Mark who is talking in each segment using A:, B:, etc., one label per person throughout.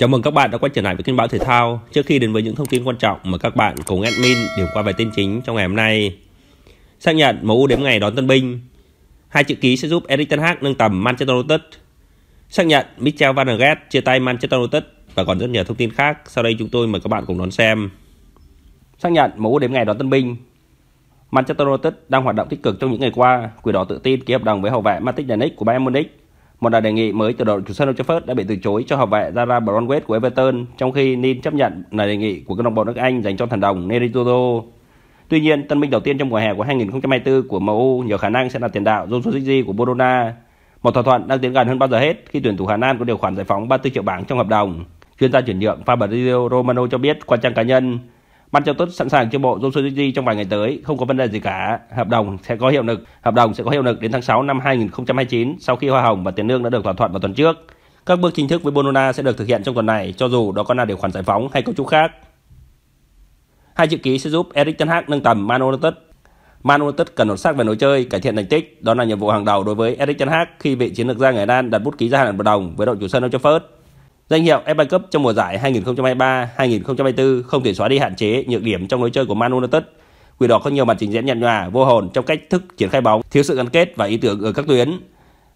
A: Chào mừng các bạn đã quay trở lại với kênh báo thể thao. Trước khi đến với những thông tin quan trọng mà các bạn cùng admin điểm qua về tin chính trong ngày hôm nay. Xác nhận MU đếm ngày đón tân binh. Hai chữ ký sẽ giúp Erik ten Hag nâng tầm Manchester United. Xác nhận Michel Van der Gat chia tay Manchester United và còn rất nhiều thông tin khác. Sau đây chúng tôi mời các bạn cùng đón xem. Xác nhận MU đếm ngày đón tân binh. Manchester United đang hoạt động tích cực trong những ngày qua. Quỷ đỏ tự tin ký hợp đồng với hậu vệ Matic Pjanic của Bayern Munich một đà đề nghị mới từ đội chủ sân Old Trafford đã bị từ chối cho hậu vệ Zara Brownwell của Everton, trong khi Nin chấp nhận lời đề nghị của câu lạc bộ nước Anh dành cho thần đồng Neritodo. Tuy nhiên, tân binh đầu tiên trong mùa hè của 2024 của MU nhiều khả năng sẽ là tiền đạo Joshua Zirkzee của Bologna. Một thỏa thuận đang tiến gần hơn bao giờ hết khi tuyển thủ Hà Lan có điều khoản giải phóng 34 triệu bảng trong hợp đồng. Chuyên gia chuyển nhượng Fabrizio Romano cho biết qua trang cá nhân, Ban Châu Tốt sẵn sàng cho bộ Johnson City trong vài ngày tới, không có vấn đề gì cả. Hợp đồng sẽ có hiệu lực, hợp đồng sẽ có hiệu lực đến tháng 6 năm 2029 sau khi hoa hồng và tiền lương đã được thỏa thuận vào tuần trước. Các bước chính thức với Bonona sẽ được thực hiện trong tuần này, cho dù đó có là điều khoản giải phóng hay cấu trúc khác. Hai chữ ký sẽ giúp Eric Ten Hag nâng tầm Man United. Man United cần đột sắc về lối chơi, cải thiện thành tích, đó là nhiệm vụ hàng đầu đối với Eric Ten Hag khi vị chiến lược gia người Nan đặt bút ký gia hạn hợp đồng với đội chủ sân Old Trafford. Danh hiệu FA Cup trong mùa giải 2023-2024 không thể xóa đi hạn chế, nhược điểm trong lối chơi của Man United. Quỷ đỏ có nhiều màn trình diễn nhạt nhòa, vô hồn trong cách thức triển khai bóng, thiếu sự gắn kết và ý tưởng ở các tuyến.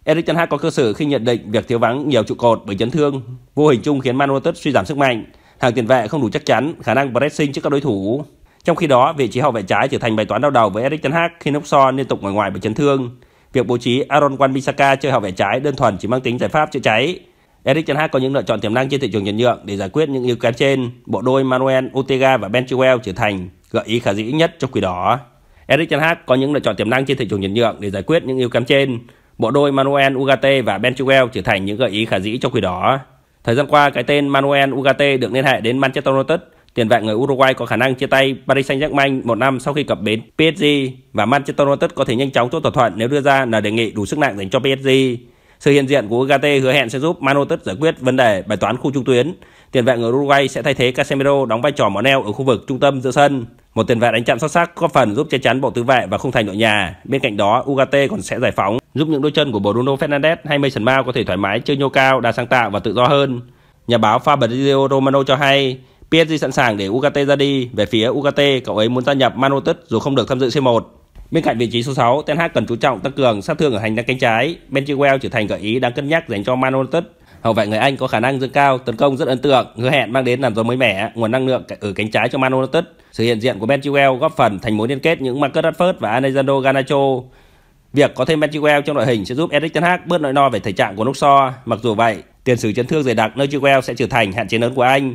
A: Erik Ten Hag có cơ sở khi nhận định việc thiếu vắng nhiều trụ cột bởi chấn thương vô hình chung khiến Man United suy giảm sức mạnh, hàng tiền vệ không đủ chắc chắn, khả năng pressing trước các đối thủ. Trong khi đó, vị trí hậu vệ trái trở thành bài toán đau đầu với Erik Ten Hag khi Nokson liên tục ngoài ngoài bởi chấn thương. Việc bố trí Aaron Wan-Bissaka chơi hậu vệ trái đơn thuần chỉ mang tính giải pháp chữa cháy, Eric Ten Hag có những lựa chọn tiềm năng trên thị trường chuyển nhượng để giải quyết những yếu kém trên. Bộ đôi Manuel Ortega và Ben Chilwell trở thành gợi ý khả dĩ nhất cho quỷ đỏ. Eric Ten Hag có những lựa chọn tiềm năng trên thị trường chuyển nhượng để giải quyết những yếu kém trên. Bộ đôi Manuel Ugarte và Ben Chilwell trở thành những gợi ý khả dĩ cho quỷ đỏ. Thời gian qua, cái tên Manuel Ugarte được liên hệ đến Manchester United. Tiền vệ người Uruguay có khả năng chia tay Paris Saint-Germain một năm sau khi cập bến PSG và Manchester United có thể nhanh chóng chốt thỏa thuận nếu đưa ra lời đề nghị đủ sức nặng dành cho PSG. Sự hiện diện của Ugarte hứa hẹn sẽ giúp Manotus giải quyết vấn đề bài toán khu trung tuyến. Tiền vệ người Uruguay sẽ thay thế Casemiro đóng vai trò mỏ neo ở khu vực trung tâm giữa sân. Một tiền vệ đánh chặn xuất sắc góp phần giúp che chắn bộ tứ vệ và không thành đội nhà. Bên cạnh đó, Ugarte còn sẽ giải phóng, giúp những đôi chân của Bruno Fernandes hay Mason Mount có thể thoải mái chơi nhô cao, đa sáng tạo và tự do hơn. Nhà báo Fabrizio Romano cho hay, PSG sẵn sàng để Ugarte ra đi. Về phía Ugarte, cậu ấy muốn gia nhập Manotus dù không được tham dự C1. Bên cạnh vị trí số 6, Ten Hag cần chú trọng tăng cường sát thương ở hành lang cánh trái. Ben Chilwell trở thành gợi ý đang cân nhắc dành cho Man United. Hậu vệ người Anh có khả năng dâng cao, tấn công rất ấn tượng, hứa hẹn mang đến làn gió mới mẻ, nguồn năng lượng ở cánh trái cho Man United. Sự hiện diện của Ben Chilwell góp phần thành mối liên kết những Marcus Rashford và Alejandro Garnacho. Việc có thêm Ben Chilwell trong đội hình sẽ giúp Erik Ten Hag bớt nỗi no về thể trạng của Núc Mặc dù vậy, tiền sử chấn thương dày đặc nơi Chilwell sẽ trở thành hạn chế lớn của anh.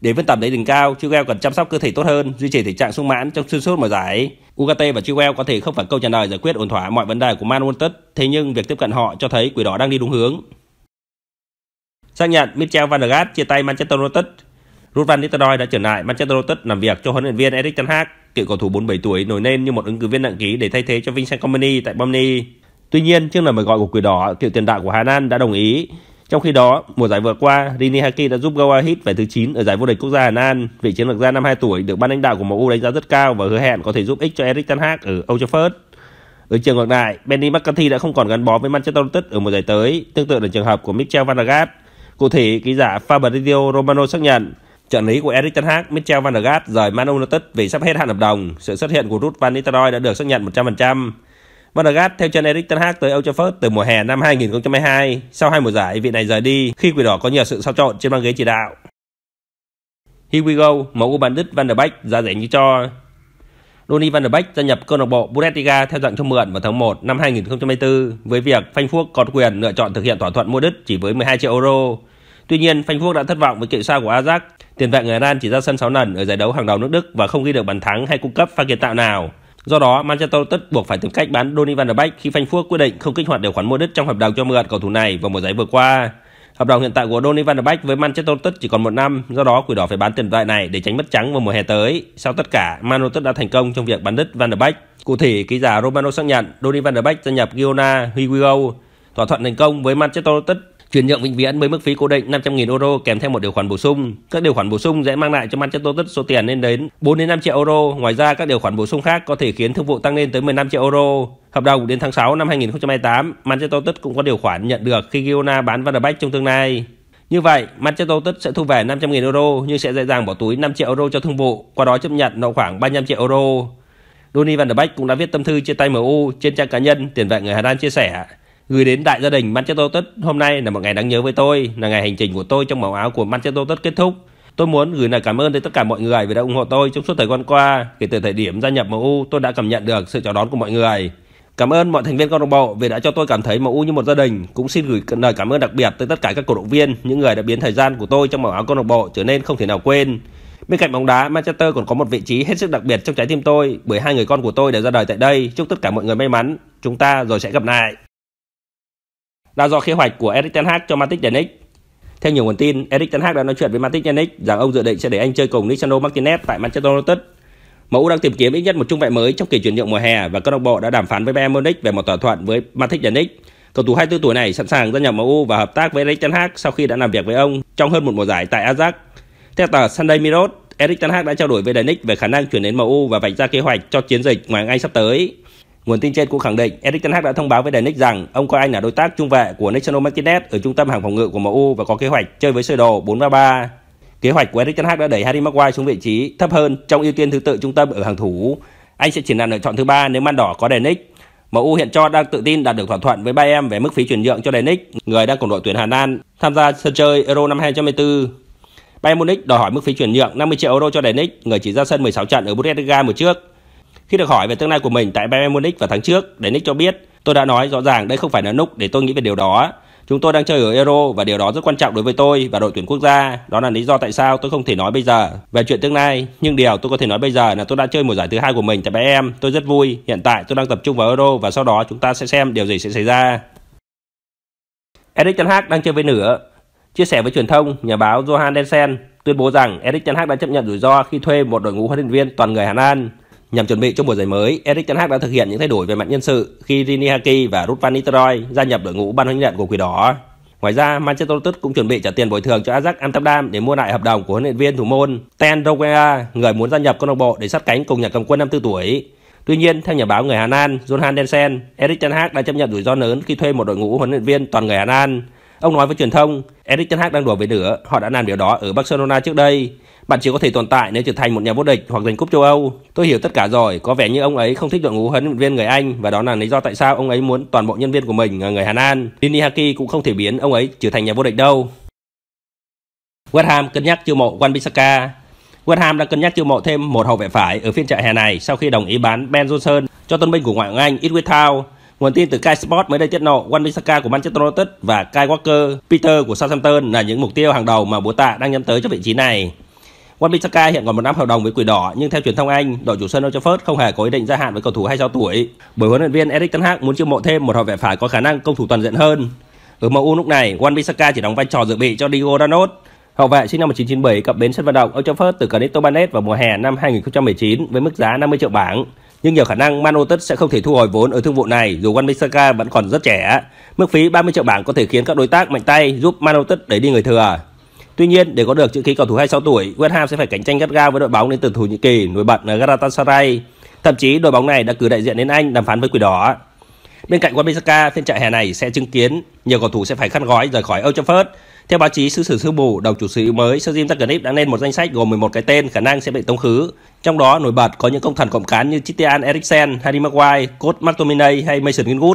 A: Để vươn tầm đến đỉnh cao, Chilwell cần chăm sóc cơ thể tốt hơn, duy trì thể trạng sung mãn trong xuyên suốt mùa giải. Ugarte và Chilwell có thể không phải câu trả lời giải quyết ổn thỏa mọi vấn đề của Man United, thế nhưng việc tiếp cận họ cho thấy quỷ đỏ đang đi đúng hướng. Xác nhận Mitchell van der Gaal chia tay Manchester United. Ruud van Nistelrooy đã trở lại Manchester United làm việc cho huấn luyện viên Erik ten Hag, cựu cầu thủ 47 tuổi nổi lên như một ứng cử viên nặng ký để thay thế cho Vincent Kompany tại Burnley. Tuy nhiên, trước lời mời gọi của Quỷ Đỏ, cựu tiền đạo của Hà Lan đã đồng ý trong khi đó, mùa giải vừa qua, Rini Haki đã giúp Gawahid về thứ 9 ở giải vô địch quốc gia Hà Lan. Vị chiến lược gia năm 52 tuổi được ban lãnh đạo của MU đánh giá rất cao và hứa hẹn có thể giúp ích cho Erik Ten Hag ở Old Trafford. Ở trường ngược lại, Benny McCarthy đã không còn gắn bó với Manchester United ở mùa giải tới, tương tự là trường hợp của Michel Van der Gaal. Cụ thể, ký giả Fabrizio Romano xác nhận, trợ lý của Erik Ten Hag Michel Van der Gaal rời Man United vì sắp hết hạn hợp đồng. Sự xuất hiện của Ruud van Nistelrooy đã được xác nhận 100%. Vandergaard theo chân Erik Ten Hag tới Old Trafford từ mùa hè năm 2022. Sau hai mùa giải, vị này rời đi khi Quỷ Đỏ có nhiều sự sao trộn trên băng ghế chỉ đạo. Here we go, mẫu của bàn đứt Van der Beek giá rẻ như cho. Donny Van der Beek gia nhập câu lạc bộ Bundesliga theo dạng cho mượn vào tháng 1 năm 2024 với việc Phanh Phuốc còn quyền lựa chọn thực hiện thỏa thuận mua đứt chỉ với 12 triệu euro. Tuy nhiên, Phanh Phuốc đã thất vọng với cựu sao của Ajax. Tiền vệ người Iran chỉ ra sân 6 lần ở giải đấu hàng đầu nước Đức và không ghi được bàn thắng hay cung cấp pha kiến tạo nào. Do đó, Manchester United buộc phải tìm cách bán Donny van der Beek khi Frankfurt quyết định không kích hoạt điều khoản mua đứt trong hợp đồng cho mượn cầu thủ này vào mùa giải vừa qua. Hợp đồng hiện tại của Donny van der Beek với Manchester United chỉ còn một năm, do đó quỷ đỏ phải bán tiền vệ này để tránh mất trắng vào mùa hè tới. Sau tất cả, Man United đã thành công trong việc bán đứt van der Beek. Cụ thể, ký giả Romano xác nhận Donny van der Beek gia nhập Girona Higuaín thỏa thuận thành công với Manchester United chuyển nhượng vĩnh viễn với mức phí cố định 500.000 euro kèm theo một điều khoản bổ sung. Các điều khoản bổ sung sẽ mang lại cho Manchester United số tiền lên đến 4 đến 5 triệu euro. Ngoài ra các điều khoản bổ sung khác có thể khiến thương vụ tăng lên tới 15 triệu euro. Hợp đồng đến tháng 6 năm 2028, Manchester United cũng có điều khoản nhận được khi Giona bán Van der Beek trong tương lai. Như vậy, Manchester United sẽ thu về 500.000 euro nhưng sẽ dễ dàng bỏ túi 5 triệu euro cho thương vụ, qua đó chấp nhận nợ khoảng 35 triệu euro. Donny van der Beek cũng đã viết tâm thư chia tay MU trên trang cá nhân, tiền vệ người Hà Lan chia sẻ gửi đến đại gia đình Manchester United. Hôm nay là một ngày đáng nhớ với tôi, là ngày hành trình của tôi trong màu áo của Manchester United kết thúc. Tôi muốn gửi lời cảm ơn tới tất cả mọi người vì đã ủng hộ tôi trong suốt thời gian qua. Kể từ thời điểm gia nhập MU, tôi đã cảm nhận được sự chào đón của mọi người. Cảm ơn mọi thành viên câu lạc bộ vì đã cho tôi cảm thấy MU như một gia đình. Cũng xin gửi lời cảm ơn đặc biệt tới tất cả các cổ động viên, những người đã biến thời gian của tôi trong màu áo câu lạc bộ trở nên không thể nào quên. Bên cạnh bóng đá, Manchester còn có một vị trí hết sức đặc biệt trong trái tim tôi bởi hai người con của tôi đã ra đời tại đây. Chúc tất cả mọi người may mắn. Chúng ta rồi sẽ gặp lại là do kế hoạch của Erik Ten Hag cho Matic Denic. Theo nhiều nguồn tin, Erik Ten Hag đã nói chuyện với Matic Denic rằng ông dự định sẽ để anh chơi cùng Lisandro Martinez tại Manchester United. MU đang tìm kiếm ít nhất một trung vệ mới trong kỳ chuyển nhượng mùa hè và câu lạc bộ đã đàm phán với Bayern Munich về một thỏa thuận với Matic Denic. Cầu thủ 24 tuổi này sẵn sàng gia nhập MU và hợp tác với Erik Ten Hag sau khi đã làm việc với ông trong hơn một mùa giải tại Ajax. Theo tờ Sunday Mirror, Erik Ten Hag đã trao đổi với Denic về khả năng chuyển đến MU và vạch ra kế hoạch cho chiến dịch ngoài Anh sắp tới. Nguồn tin trên cũng khẳng định Erik Ten Hag đã thông báo với The rằng ông coi anh là đối tác trung vệ của National Martinez ở trung tâm hàng phòng ngự của MU và có kế hoạch chơi với sơ đồ 4-3-3. Kế hoạch của Erik Ten Hag đã đẩy Harry Maguire xuống vị trí thấp hơn trong ưu tiên thứ tự trung tâm ở hàng thủ. Anh sẽ chỉ là lựa chọn thứ ba nếu man đỏ có The MU hiện cho đang tự tin đạt được thỏa thuận với Bayern về mức phí chuyển nhượng cho The người đang cùng đội tuyển Hà Lan tham gia sân chơi Euro năm 2024. Bayern Munich đòi hỏi mức phí chuyển nhượng 50 triệu euro cho The người chỉ ra sân 16 trận ở Bundesliga mùa trước khi được hỏi về tương lai của mình tại Bayern Munich vào tháng trước, Denick cho biết, tôi đã nói rõ ràng đây không phải là lúc để tôi nghĩ về điều đó. Chúng tôi đang chơi ở Euro và điều đó rất quan trọng đối với tôi và đội tuyển quốc gia. Đó là lý do tại sao tôi không thể nói bây giờ về chuyện tương lai. Nhưng điều tôi có thể nói bây giờ là tôi đã chơi một giải thứ hai của mình tại Bayern. Tôi rất vui. Hiện tại tôi đang tập trung vào Euro và sau đó chúng ta sẽ xem điều gì sẽ xảy ra. Eric Ten Hag đang chơi với nửa. Chia sẻ với truyền thông, nhà báo Johan Densen tuyên bố rằng Eric Ten Hag đã chấp nhận rủi ro khi thuê một đội ngũ huấn luyện viên toàn người Hà Lan. Nhằm chuẩn bị cho mùa giải mới, Erik ten Hag đã thực hiện những thay đổi về mặt nhân sự khi Rini Haki và Ruud van Nistelrooy gia nhập đội ngũ ban huấn luyện của Quỷ Đỏ. Ngoài ra, Manchester United cũng chuẩn bị trả tiền bồi thường cho Ajax Amsterdam để mua lại hợp đồng của huấn luyện viên thủ môn Ten Roguera, người muốn gia nhập câu lạc bộ để sát cánh cùng nhà cầm quân 54 tuổi. Tuy nhiên, theo nhà báo người Hà Lan John Handensen, Erik ten Hag đã chấp nhận rủi ro lớn khi thuê một đội ngũ huấn luyện viên toàn người Hà Lan. Ông nói với truyền thông, Erik ten Hag đang đùa với lửa, họ đã làm điều đó ở Barcelona trước đây. Bạn chỉ có thể tồn tại nếu trở thành một nhà vô địch hoặc giành cúp châu Âu. Tôi hiểu tất cả rồi, có vẻ như ông ấy không thích đội ngũ huấn luyện viên người Anh và đó là lý do tại sao ông ấy muốn toàn bộ nhân viên của mình là người Hà Lan. Lini Haki cũng không thể biến ông ấy trở thành nhà vô địch đâu. West Ham cân nhắc chiêu mộ Wan Bissaka. West Ham đã cân nhắc chiêu mộ thêm một hậu vệ phải ở phiên chợ hè này sau khi đồng ý bán Ben Johnson cho tân binh của ngoại hạng Anh Edwin Town. Nguồn tin từ Sky Sport mới đây tiết lộ Wan Bissaka của Manchester United và Kai Walker, Peter của Southampton là những mục tiêu hàng đầu mà bồ tạ đang nhắm tới cho vị trí này. Wan Bissaka hiện còn một năm hợp đồng với Quỷ Đỏ, nhưng theo truyền thông Anh, đội chủ sân Old Trafford không hề có ý định gia hạn với cầu thủ 26 tuổi, bởi huấn luyện viên Erik ten Hag muốn chiêu mộ thêm một hậu vệ phải có khả năng công thủ toàn diện hơn. Ở MU lúc này, Wan Bissaka chỉ đóng vai trò dự bị cho Diego Danot. Hậu vệ sinh năm 1997 cập bến sân vận động Old Trafford từ Cardiff Barnet vào mùa hè năm 2019 với mức giá 50 triệu bảng. Nhưng nhiều khả năng Man United sẽ không thể thu hồi vốn ở thương vụ này dù Wan Bissaka vẫn còn rất trẻ. Mức phí 30 triệu bảng có thể khiến các đối tác mạnh tay giúp Man United đẩy đi người thừa. Tuy nhiên, để có được chữ ký cầu thủ 26 tuổi, West Ham sẽ phải cạnh tranh gắt gao với đội bóng đến từ Thổ Nhĩ Kỳ, nổi bật là Galatasaray. Thậm chí đội bóng này đã cử đại diện đến Anh đàm phán với Quỷ Đỏ. Bên cạnh Wan-Bissaka, phiên chợ hè này sẽ chứng kiến nhiều cầu thủ sẽ phải khăn gói rời khỏi Old Trafford. Theo báo chí sư sử sư bù, đồng chủ sự mới Sir Jim Ratcliffe đã lên một danh sách gồm 11 cái tên khả năng sẽ bị tống khứ. Trong đó nổi bật có những công thần cộng cán như Christian Eriksen, Harry Maguire, Cole McTominay hay Mason Greenwood.